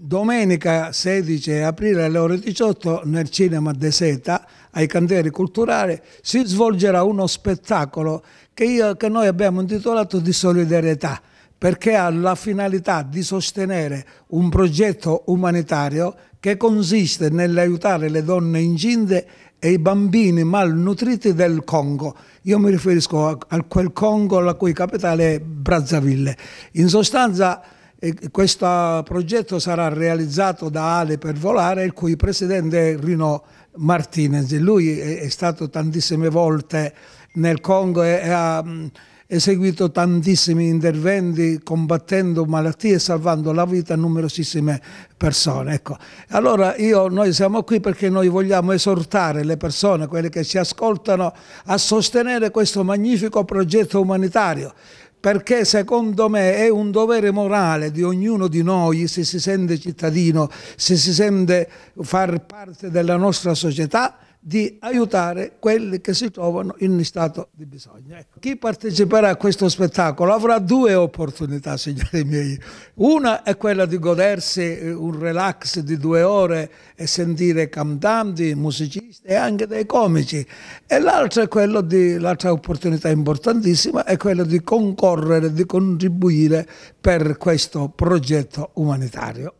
domenica 16 aprile alle ore 18 nel cinema De Seta ai cantieri culturali si svolgerà uno spettacolo che, io, che noi abbiamo intitolato di solidarietà perché ha la finalità di sostenere un progetto umanitario che consiste nell'aiutare le donne incinte e i bambini malnutriti del Congo. Io mi riferisco a, a quel Congo la cui capitale è Brazzaville. In sostanza e questo progetto sarà realizzato da Ale per volare, il cui presidente è Rino Martinez. Lui è stato tantissime volte nel Congo e ha mm, eseguito tantissimi interventi combattendo malattie e salvando la vita a numerosissime persone. Ecco. Allora io, noi siamo qui perché noi vogliamo esortare le persone, quelle che ci ascoltano, a sostenere questo magnifico progetto umanitario perché secondo me è un dovere morale di ognuno di noi, se si sente cittadino, se si sente far parte della nostra società, di aiutare quelli che si trovano in stato di bisogno. Ecco, chi parteciperà a questo spettacolo avrà due opportunità, signori miei. Una è quella di godersi eh, un relax di due ore e sentire cantanti, musicisti e anche dei comici. E l'altra è quella di, l'altra opportunità importantissima è quella di concorrere, di contribuire per questo progetto umanitario.